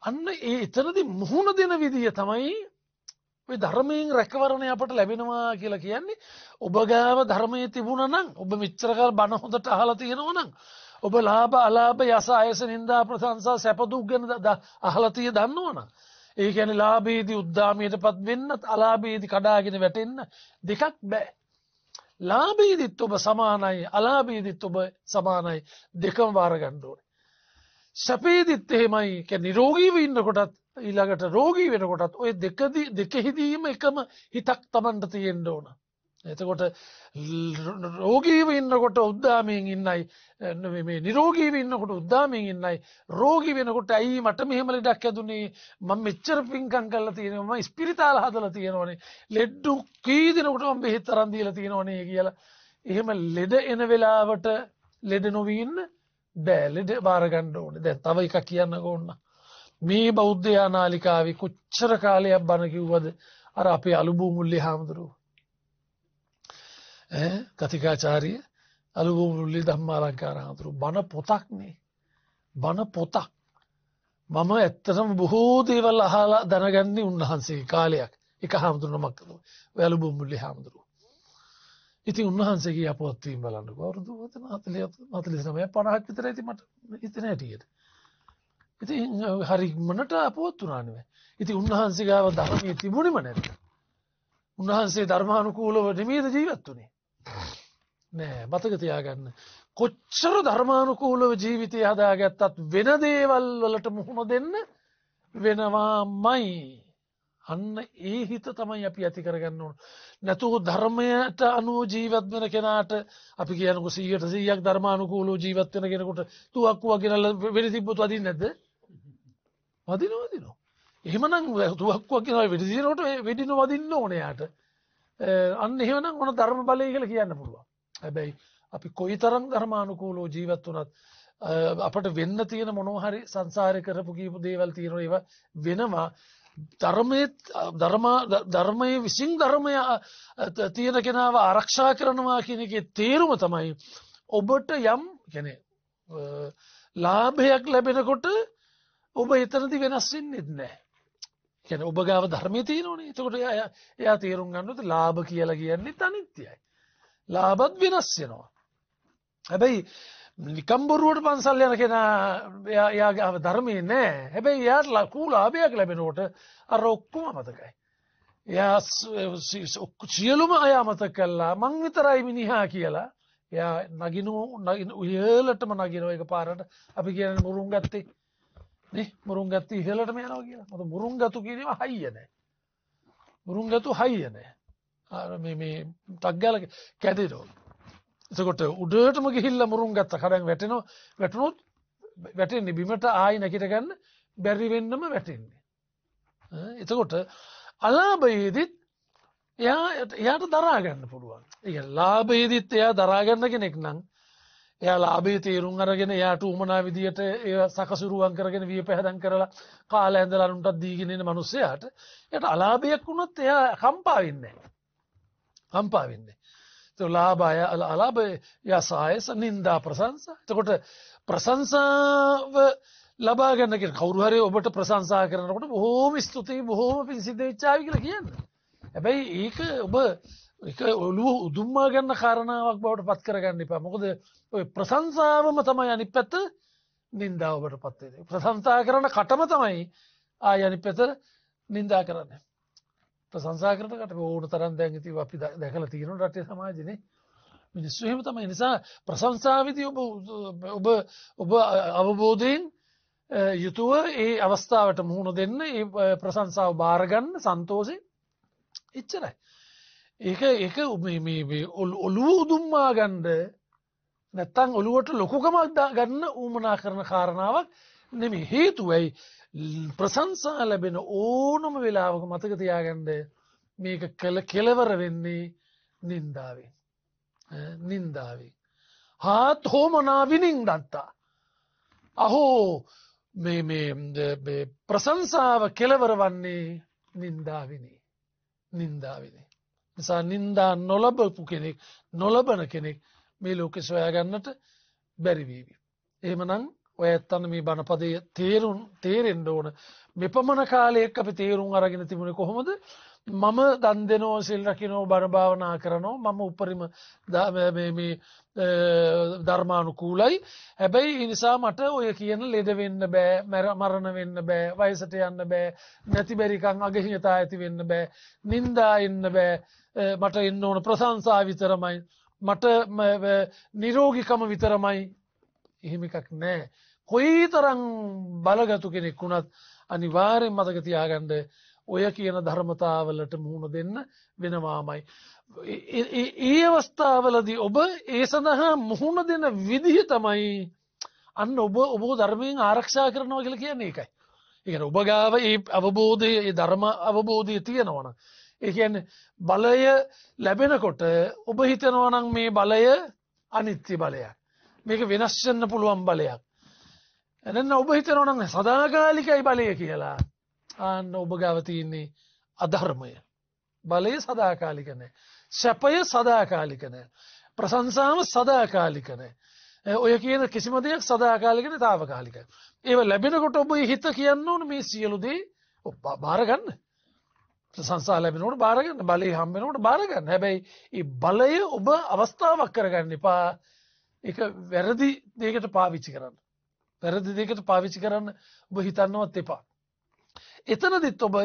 අන්න ඒ එතනදි මුහුණ දෙන විදිය තමයි ධර්මයෙන් රැකවරණය අපට ලැබෙනවා කියලා කියන්නේ ඔබගාව ධර්මය තිබුණ නම් ඔබ මිච්චරකල් බණහොඳට අහලා තියෙනවනම් ඔබ ලාභ අලාභ යස අයස නින්දා ප්‍රශංසා සැප දුක් ගැන අහලා තිය දන්නවනම් ඒ කියන්නේ ලාභයේදී උද්දාමියටපත් වෙන්නත් අලාභයේදී කඩාගෙන වැටෙන්න දෙකක් බෑ ලාභයේදීත් ඔබ සමානයි අලාභයේදීත් ඔබ සමානයි දෙකම වාර ගන්න ඕනේ සැපේදීත් එහෙමයි කියන්නේ නිරෝගීව ඉන්නකොටත් ඊළඟට රෝගී වෙනකොටත් ওই දෙක දෙකෙහිදීම එකම හිතක් Tamanට තියෙන්න ඕනේ එතකොට රෝගීව ඉන්නකොට උද්දාමයෙන් ඉන්නයි මේ නිරෝගීව ඉන්නකොට උද්දාමයෙන් ඉන්නයි රෝගී වෙනකොට ඇයි මට මෙහෙම ලෙඩක් ඇදුනේ මම මෙච්චර පිංකම් කරලා තියෙනවා මම ස්පිරිතාල හදලා තියෙනවනේ ලෙඩු කී දිනකට මම බෙහෙත් අරන් දීලා තියෙනවනේ කියලා එහෙම ලෙඩ එන වෙලාවට ලෙඩ නොවී ඉන්න බෑ ලෙඩ බාර ගන්න ඕනේ දැන් තව එකක් කියන්න ඕන මේ බෞද්ධ යානාලිකාවේ කොච්චර කාලයක් බණ කිව්වද අර අපේ අලුබු මුල්ලේ හාමුදුරුවෝ කතිකාචාරිය අලුබුමුල්ලි ධම්මාලංකාර හාමුදුරු බණ පොතක්නේ බණ පොතක් මම ඇත්තටම බොහෝ දේවල් අහලා දැනගන්නේ උන්වහන්සේ කාලයක් එක හාමුදුරුවමක් කරුවා. ඔය අලුබුමුල්ලි හාමුදුරුව. ඉතින් උන්වහන්සේගේ අපවත් වීම බලන්නකො. අවුරුදු 40 49 50ක් විතර ඇති මට හිතෙන හැටියට. ඉතින් හරි මනට අපවත් වුණා නෙවෙයි. ඉතින් උන්වහන්සේ ගාව ධර්මයේ තිබුණෙම නැද්ද? උන්වහන්සේ ධර්මානුකූලව නෙමෙයිද ජීවත් වුනේ? නෑ මතක තියාගන්න. කොච්චර ධර්මානුකූලව ජීවිතය හදාගත්තත් වෙන දේවල් වලට මුහුණ දෙන්න වෙනවා මයි. අන්න ඒ හිත තමයි අපි ඇති කරගන්න ඕන. නැතුව ධර්මයට අනුව ජීවත් වෙන කෙනාට අපි කියනකු සීයට සීයක් ධර්මානුකූලෝ ජීවත් වෙන කෙනකුට තුවක්කුව කියනල වෙඩි තිබ්බොත් වදින් නැද්ද? වදිනවා වදිනවා. එහෙමනම් තුවක්කුව කියනවා වෙඩි දිනනකොට වෙඩින වදින්න ඕනේ යාට. අන්න එහෙනම් ඕන ධර්ම බලය කියලා කියන්න පුළුවන්. හැබැයි අපි කොයිතරම් ධර්මානුකූලව ජීවත් වුණත් අපට වෙන්න තියෙන මොනවා හරි සංසාරේ කරපු කීප දේවල් තියෙනවා ඒවා වෙනවා. ධර්මයේ ධර්මයේ විසින් ධර්මය තියෙන කෙනාව ආරක්ෂා කරනවා කියන එකේ තේරුම තමයි ඔබට යම් කියන්නේ ලාභයක් ලැබෙනකොට ඔබ එතනදි වෙනස් වෙන්නේ නැහැ. කැන ඔබ ගාව ධර්මය තියෙනනේ තකොට එයා තේරුම් ගන්නත ලාභ කියලා කියන්නේ අනිත්‍යයි. ලාබත් වෙනස්යනවා. හැබැයි නිකම්බොරුවට පන්සල් යන කෙන එයාගේ ධර්මය නෑ හැබැයි යාට ලකූ ලාභයක් ලැබෙනෝට අර ඔක්කුම මතකයි. එයා සියලුම අයාමත කල්ලා මං විතරයි මිනිහා කියලා එයා නගිනු උයලටම නගිනව එක පාරට අපි කියන මුරුම් ගත්තේ මුරුන්ගත්ත ඉහලට යනවා කියලා මුරුන්ගතු කිරීම හයියනෑ. මුරුන්ගතු හයියනෑ තක්ගාල කැතිරෝ. එසකොට උඩටම ගිහිල්ල මුරුන්ගත්ත කරැන් වැටෙනවා වැටනුත් වැටෙන්නේ බිමට ආයි නැකිටගන්න බැරිවෙන්නම වැටෙන්නේ. එතකොට අලාභයේදත් එයාට දරාගන්න පුළුවන්. ඒ ලාභයේදිත් එයා දරාගන්න කෙනෙක් නම් එයා ලාභයේ තේරුම් අරගෙන එයාට උමනා විදියට ඒ සකසුරුවන් කරගෙන වියපැහැදම් කරලා කාලා ඇඳලා අනුන්ටත් දීගෙන ඉන්න මිනිස්සයාට එයාට අලාභයක් වුණොත් එයා කම්පා වෙන්නේ නැහැ. කම්පා වෙන්නේ. ඒ ලාභය අලාභය යසායස නින්දා ප්‍රශංසා. එතකොට ප්‍රශංසාව ලබා ගන්න කියන කවුරු හරි ඔබට ප්‍රශංසා කරනකොට බොහෝම ස්තුතියි බොහෝම පිං සිද්ධ වෙච්චාවි කියලා කියන්නේ. හැබැයි ඒක ඔබ එක ඔලුව උදුම්මා ගන්න කාරණාවක් බවට පත් කරගන්න එපා මොකද ඔය ප්‍රසංසාාවම තමයි අනි පැත්ත නින්දාවට පත්වේ ප්‍රසංසා කරන කටම තමයි ආයනි පැත නින්දා කරන්න ප්‍රසංසාකරනකට ඕන තරන් දැගති අපි දැකල තියෙනු රටේ සමාජන මිනිස්සුහෙම තමයි නිසා ප්‍රසංසාවිති ඔබ ඔබ ඔබ අවබෝධයෙන් යුතුව ඒ අවස්ථාවට මුහුණ දෙන්න ඒ ප්‍රසංසාව භාරගන්න සන්තෝසි ඉච්චරයි ඒක එක ඔලුව උදුම්මා ගණ්ඩ නැත්තං ඔළුවට ලොකුකමක්දා ගන්න ඌමනා කරන කාරණාවක් නෙමි හේතුවයි ප්‍රසංසා ලැබෙන ඕනම වෙලාවක මතක තියාගන්ඩ මේක කළ කෙලවර වෙන්නේ නින්දාවෙන් නින්දාවෙන් හාත් හෝමනාවිනින් දත්තා අහෝ ප්‍රසංසාව කෙලවර වන්නේ නින්දාවිනේ නින්දාවිනේ නිසා නින්දා නොලබපු කෙනෙක් නොලබන කෙනෙක් මේ ලෝකෙ සොයාගන්නට බැරිවීවි. එහෙමනං ඔය ඇත්තන්න මේ බණපදය තේරුන් තේරෙන්ඩ ඕන මෙපමණ කාලයෙක් අපි තේරුම් අරගෙන තිබුණ කොහොමද මම දන් දෙනෝ සිල් රකිනෝ බණභාවනා කරනෝ මම උපරිම ධර්මානුකූලයි හැබැයි ඉනිසා මට ඔය කියන ලෙඩ වෙන්න බෑ මරණ වෙන්න බෑ වයසට යන්න බෑ නැතිබැරිකං අගහිනතා ඇති වෙන්න බෑ නින්දා එන්න බෑ මට එන්න ඕන ප්‍රසංසා විතරමයි මට නිරෝගිකම විතරමයි එහෙමිකක් නෑ කොයි තරං බලගතු කෙනෙක් වුණත් අනිවාරෙන් මතක තියාගන්ඩ ඔය කියන ධර්මතාවලට මුහුණ දෙන්න වෙනවාමයි. ඒ අවස්ථාවලදී ඔබ ඒ සඳහා මුහුණ දෙන විදිහ තමයි අන්න ඔබ ඔබ ධර්මයෙන් ආරක්ෂා කරනවා කියලා කියන්නේ එකයි. ඒ ඔබ ගාව ඒ අවබෝධය ඒ ධර්ම අවබෝධය තියෙනවන. ඒ කියන්නේ බලය ලැබෙනකොට ඔබ හිතනවා නම් මේ බලය අනිත්‍ය බලයක්. මේක වෙනස් වෙන්න පුළුවන් බලයක්. එන්න ඔබ හිතනවා නම් සදාකාලිකයි බලය කියලා. ආන්න ඔබ ගවතින්නේ අධර්මය. බලය සදාකාලික නෑ. සැපය සදාකාලික නෑ. ප්‍රසංසාම සදාකාලික නෑ. ඔය කියන කිසිම දෙයක් සදාකාලිකන තාවකාලිකයි. ඒව ලැබෙනකොට ඔබ හිත කියන්න ඕන මේ සියලුදේ බාරගන්න. සංසා ලැබෙනට බාරගන්න බලය හම්බෙනට බාරගන්න හැබැයි ඒ බලය ඔබ අවස්ථාවක් කරගන්න එපා එක වැරදි දෙකට පාවිච්චි කරන්න. වැරදි දෙකට පාවිච්චි කරන්න ඔබ හිතන්නවත් එපා. එතනදිත් ඔබ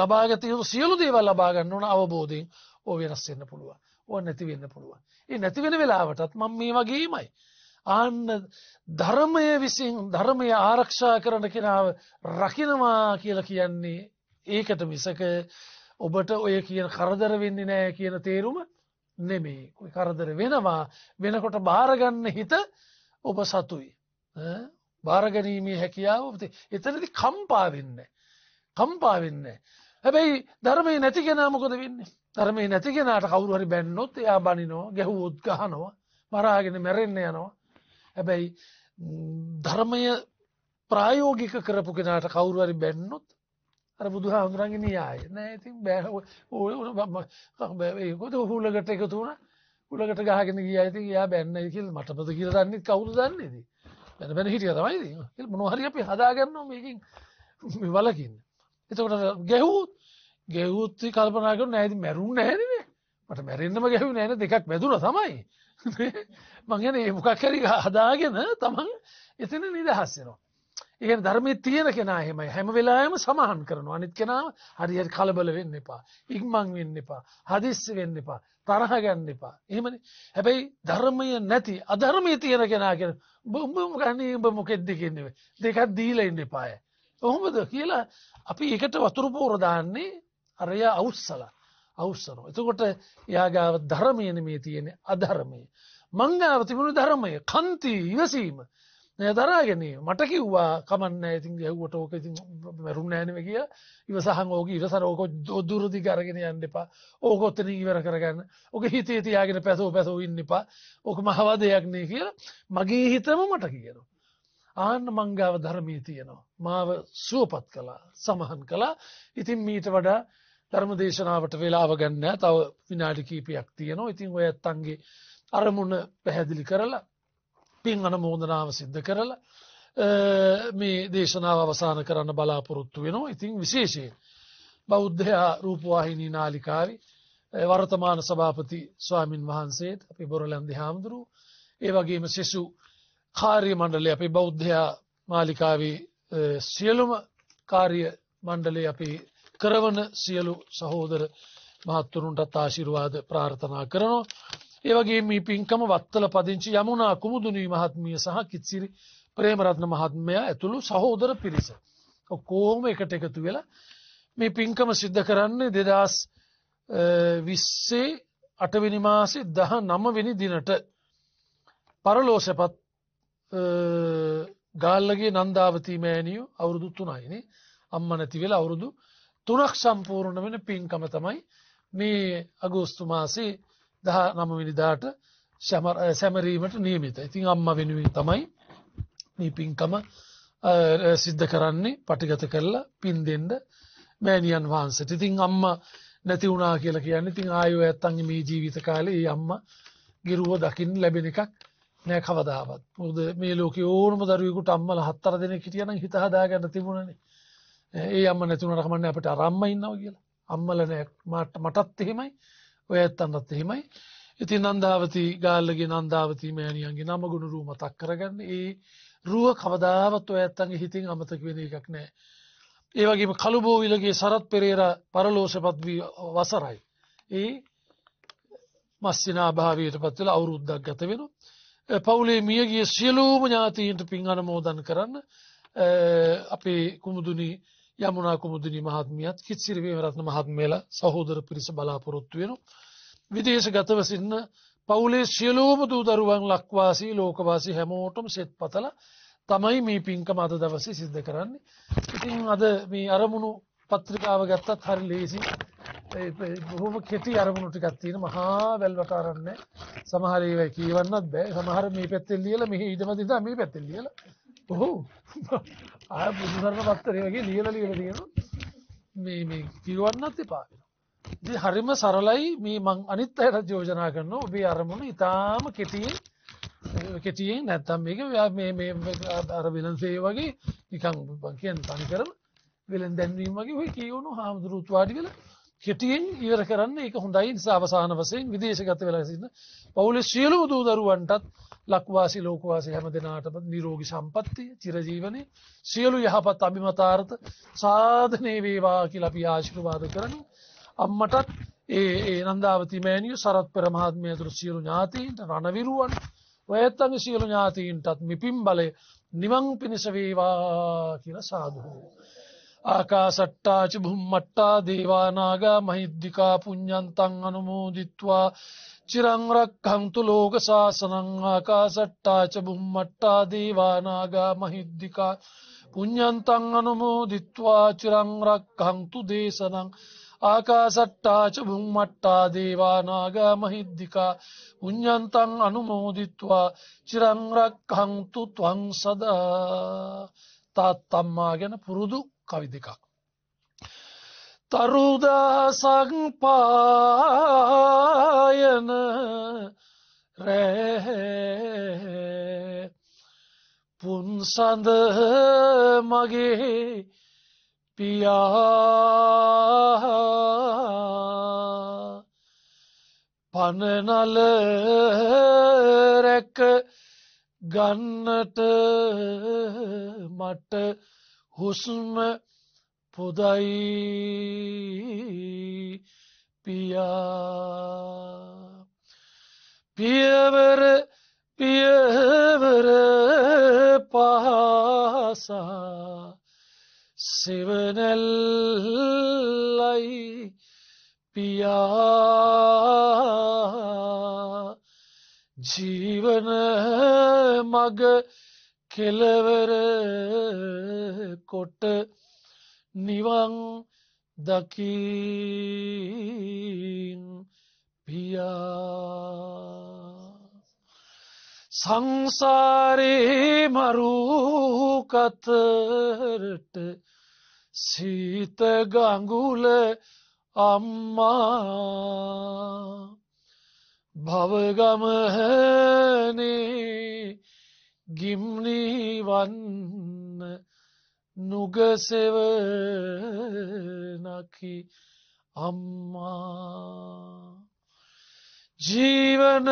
ලබාගත යුතු සියලු දේවල් ලබා ගන්න ඕන අවබෝධයෙන් ඕ වෙනස් වෙන්න පුළුවන්. ඕ නැති වෙන්න පුළුවන්. ඒ නැති වෙන වෙලාවටත් මම මේ වගේමයි. ආන්න ධර්මය විසින් ධර්මය ආරක්ෂා කරන කෙනාව රකින්නවා කියලා කියන්නේ ඒකට මිසක ඔබට ඔය කියන කරදර වෙන්නේ නැහැ කියන තේරුම නෙමෙයි. කරදර වෙනවා වෙනකොට බාරගන්න හිත ඔබ සතුයි. බාරගැනීමේ හැකියාව එතනදි කම්පා වෙන්නේ නැහැ. කම්පා වෙන්න. හැබැයි ධර්මය නැතිගෙනා මොකද වෙන්න ධර්මය නැතිගෙනට කවුරුහරි බැන්නොත් එයා බනිනෝ ගැහු උද්ගහනවා මරාගෙන මැරෙන්න යනවා. හැබැයි ධර්මය ප්‍රායෝගික කරපු කෙනට කවුරුවරි බැන්නොත් අර බුදු හාමුදුරන්ගෙන යාය නෑ ඉතින් බෑකොත හුලකට එකතු වුණ උලකට ගහගෙන ගිය ඇති යා බැන්න කියල් මටමත කියල දන්නේ කවුරු දන්නේද බැන බැන හිටිය තමයිද මොනහරි අපි හදාගන්නවා මේකින් වලකින්න එතකොට ගැහුත් ගැවුත් කල්පනා කරන නෑ ඉතින් මැරුන්නේ නෑනේ මට මැරෙන්නම ගැහුවේ නෑනේ දෙකක් වැදුනා තමයි මං කියන්නේ මේ මොකක් හරි හදාගෙන තමන් එතන නිදහස් වෙනවා ඒ කියන්නේ ධර්මයේ තියෙන කෙනා එහෙමයි හැම වෙලාවෙම සමාහන් කරනවා අනිත් කෙනා හරියට කලබල වෙන්න එපා ඉක්මන් වෙන්න එපා හදිස්සි වෙන්න එපා තරහ ගන්න එපා එහෙමනේ හැබැයි ධර්මය නැති අධර්මයේ තියෙන කෙනා කියන උඹ මොකන්නේ උඹ මොකෙද්ද කියන්නේ දෙකක් දීලා ඉන්න එපායි කොහොමද කියලා අපි එකට වතුර පෝර දාන්නේ අරයා අවුස්සලා අවසනෝ. එතකොට යාගාව ධර්මයන මේ තියෙන අධර්මය. මංගාව තිබුණු ධර්මය කන්ති ඉවසීම. දරාගෙන මට කිව්වා කමන්න ඉතින් ගැව්වට ඕක ඉතින් මැරුම් නෑනම කිය ඉවසහන් ඕක ඉවසර ඕක දුරදි කරගෙන යන්න එපා ඕක ඔත්තන ඉවර කරගන්න ඕක හිතේ තියාගෙන පැසෝ පැසෝ ඉන්න එපා ඕක මහවදයක් නේ කියලා මගේ හිතම මට කියනවා. ආන්න මංගාව ධර්මී තියෙනවා. මාව සුවපත් කළා සමහන් කළා ඉතින් මීට වඩා ධර්ම දේශනාවට වෙලාව ගන්න තව විනාඩි කීපයක් තියෙනවා ඉතින් ඔය ඇත්තන්ගේ අරමුණ පැහැදිලි කරලා පින් අනමෝදනාව සිද්ධ කරලා මේ දේශනාව අවසාන කරන්න බලාපොරොත්තු වෙනවා ඉතින් විශේෂයෙන් බෞද්ධයා රූපවාහිනී නාලිකාවේ වර්තමාන සභාපති ස්වාමින් වහන්සේට අපි බොරලන්දි හාමුදුරුවෝ ඒ වගේම සෙසු කාර්ය මණ්ඩලේ අපි බෞද්ධයා මාලිකාවේ සියලුම කාර්ය මණ්ඩලේ අපි කරවන සියලු සහෝදර මහත්තුරුන්ටත් ආශිර්වාද ප්‍රාර්ථනා කරනවා. ඒ වගේ මේ පින්කම වත්තල පදිංචි යමුනා කුමුදුනී මහත්මිය සහ කිත්සිරි ප්‍රේමරත්න මහත්මයා ඇතුළු සහෝදර පිරිස. කොහොම එකට එකතු වෙලා මේ පින්කම සිද්ධ කරන්නේ දෙදස් විස්සේ අටවිනි මාසේ දහ නමවෙනි දිනට පරලෝසැපත් ගාල්ලගේ නන්දාවතී මෑනියෝ අවුරුදු තුනයිනේ අම්ම නැතිවෙලා අවුරුදු තුනක් සම්පූර්ණ වෙන පින්කම තමයි මේ අගෝස්තු මාසේ දහ නමවිනිදාට සැමරීමට නියමිත ඉතින් අම්ම වෙනුවෙන් තමයි මේ පින්කම සිද්ධ කරන්නේ පටිගත කරලා පින් දෙෙන්ඩ මෑනියන් වහන්සට ඉතිං අම්ම නැති වුණා කියලා කියන්න ඉතින් ආයෝ ඇත්තන්ගේ මේ ජීවිත කාලේ අම්ම ගිරුව දකිින් ලැබෙන එකක් නෑ කවදාවත්. මොකද මේ ලෝකේ ඕනම දරුවෙකුට අම්මලා හතර දෙනෙක් හිටියනම් හිත හදාගන්න තිබුණනේ. ඒ අම්ම නැතුණට කමන්නේ අපිට අර අම්මා ඉන්නවා කියලා. අම්මලා නෑ මටත් එහෙමයි. ඔය ඇත්තන්ටත් එහෙමයි. ඉතින් නන්දාවති ගාල්ලගේ නන්දාවති මෑණියන්ගේ නම ගුණ රූ මතක් කරගන්න. ඒ රුව කවදාවත් ඔය ඇත්තන්ගේ හිතින් අමතක වෙන එකක් නෑ. ඒ වගේම කළුබෝවිලගේ සරත් පෙරේරා පරලෝසපත් වී වසරයි. ඒ මස්සිනා භාවයට පත් වෙලා අවුරුද්දක් ගත වෙනවා. පවුලේ මියගිය සියලූම ඥාතීන්ට පින් අනමෝදන් කරන්න අපේ කුමුදුනි යමුණ කුමුදුනි මහත්මියත් කිත්සිරිවේ රත්න මහත්මේල සහෝදර පිරිස බලාපොරොත්තු වෙන. විදේශ ගතවසින්න පවුලේ සියලෝම දූ දරුවන් ලක්වාසී ලෝකවාසි හැමෝටම සෙත් පතල තමයි මේ පින්කම අද දවසේ සිද්ධ කරන්නේ. ඉතින් අද මේ අරමුණු පත්‍රිකාව ගත්තත් හරි ලේසි බොහොම කෙටි අරමුණු ටිකක් තියෙන මහා වැල්වට අරන්නේ සමහර ඒවා කියවන්නත් බෑ සමහර මේ පැත්තෙන් ලියලා මෙහි ඊටපස්සේ ඉඳලා මේ පැත්තෙන් ලියලා ඔහො [laughs] ආය බුදුසරණ පත්තරේ වගේ ලියලා ලියලා තියෙනවා මේ මේ කියවන්නත් එපා වෙනවා හරිම සරලයි මේ මං අනිත් අයට යෝජනා කරනවා ඔබේ අරමුණු ඊටාම කෙටියෙන් කෙටියෙන් නැත්තම් මේක මේ මේ අර විලන්සේ වගේ නිකන් මං කියන්නේ තනි කරම විලෙන් දැන්වීම වගේ ඔය කියවුණු හාමුදුරුවෝ උත්වාඩි වෙලා කෙටියෙන් ඉවර කරන්න ඒක හොඳයි සාවසාන වසයෙන් විදේශගත වෙලා සින්න පවුලෙ සියලූ දූ දරුවන්ටත් ලක්වාසි ලෝකවාසය හැම දෙනාටම නිරෝගි සම්පත්තිය චිරජීවනය සියලු යහපත් අභිමතාර්ථ සාධනය වේවා කියලපි ආශිරවාද කරනු අම්මටත් ඒ නන්දාවති මෑනිය සරත් පරමහත්මය තුර සියලු ඥාතීන්ට රණවිරුවන් ඔයත්තඟ සියලු ඥාතීන්ටත් මිපිම් බලය නිවන් පිණිසවේවා කියල සාධහෝ. ආකාසට්ටාච බුම්මට්ටා දේවානාගා මහිද්දිිකා පුඤ්ඥන්තං අනුමෝදිත්වා චිරංරක්කංතු ලෝක සාසනං ආකාසට්ටාච බුම්මට්ටා දේවානාගා මහිද්දිිකා පුඤ්ඥන්තං අනුමෝදිත්වා චිරංරක්කංතු දේශනං ආකාසට්ටාච බුම්මට්ටා දේවානාගා මහිද්දිිකා පුඤ්ඥන්තං අනුමෝදිත්වා චිරංරක්කංතු තුවං සදා තාත් අම්මා ගැන පුරුදු කවි දෙකක්. තරුදසක් පායන රැහැ පුන්සඳ මගේ පියා පනනල රැක ගන්නට මට हुस्म පුදයි පියා පියවර පියවර පහසා සිවනැල්ලයි පියා ජීවන මග කෙලවර කොට නිවන් දකින් පියා සංසාරේ මරු කතරට සීත ගඟුල අම්මා භවගමනේ ගිම්ලිවන්න නුගසෙවනකි අම්මා ජීවන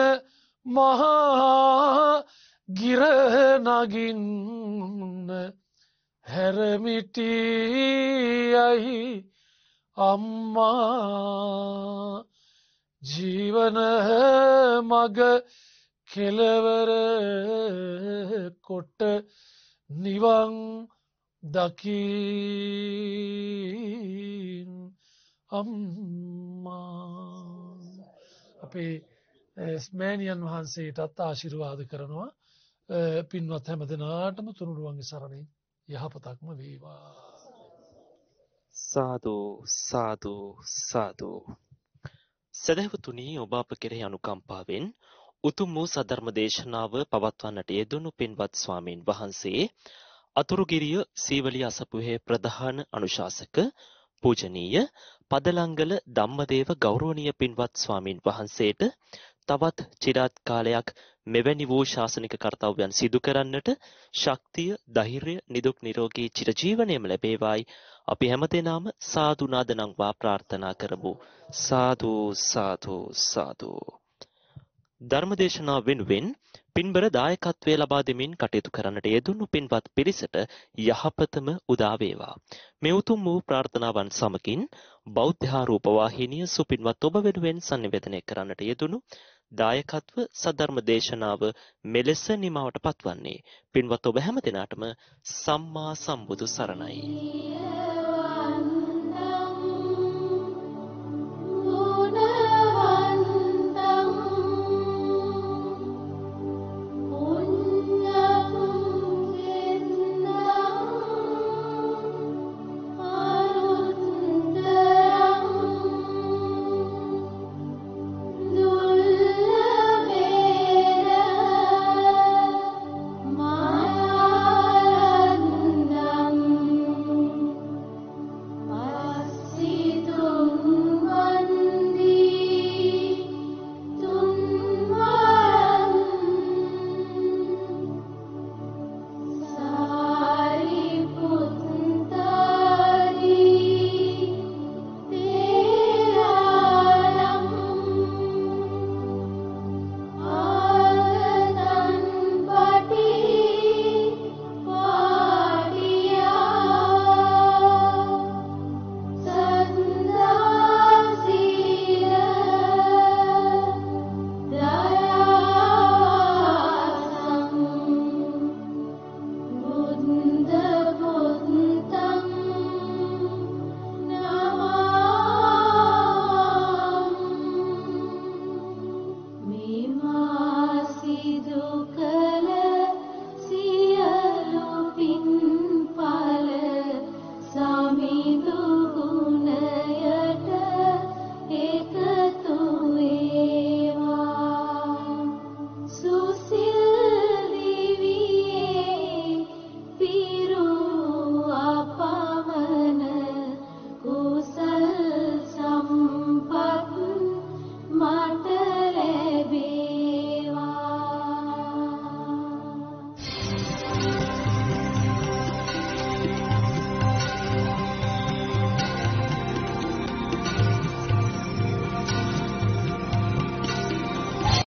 මහා ගිරනගින්න හැරමිටියයි අම්මා ජීවන මග කෙලවර කොට නිවන් දකින් අම්මා අපේ ස්මෑනියන් වහන්සේටත් ආශිර්වාද කරනවා පින්වත් හැම දෙනාටම තුනුරුවන්ගේ සරණින් යහපතක්ම වේවා සාදු සාදු සාදු සදහවතුනි ඔබ අප කෙරෙහි අනුකම්පාවෙන් උතුම් වූ සධර්ම දේශනාව පවත්වන්නට යෙදුණු පින්වත් ස්වාමීන් වහන්සේ අතුරුගිරිය සීවලිය අසපුහේ ප්‍රධාන අනුශාසක පූජනීය පදලංගල ධම්මදේව ගෞරවනීය පින්වත් ස්වාමින් වහන්සේට තවත් চিරාත් කාලයක් මෙවැනි වූ ශාසනික කර්තව්‍යයන් සිදු කරන්නට ශක්තිය ධෛර්යය නිදුක් නිරෝගී චිරජීවනයේම ලැබේවායි අපි හැමදෙනාම සාදු නාදනම් වා ප්‍රාර්ථනා කරමු සාදු සාදු සාදු ධර්මදේශනා වෙනුවෙන් පින්බර දායකත්වය ලබා දෙමින් කටයුතු කරන්නට යෙදුණු පින්වත් පිරිසට යහපතම උදා වේවා. මේ උතුම් වූ ප්‍රාර්ථනාවන් සමගින් බෞද්ධාරූපවාහිනිය සුපින්වත් ඔබ වෙනුවෙන් sannivedanaya කරන්නට යෙදුණු දායකත්ව සද්ධර්ම දේශනාව මෙලෙස නිමවට පත්වන්නේ. පින්වත් ඔබ හැම දිනාටම සම්මා සම්බුදු සරණයි.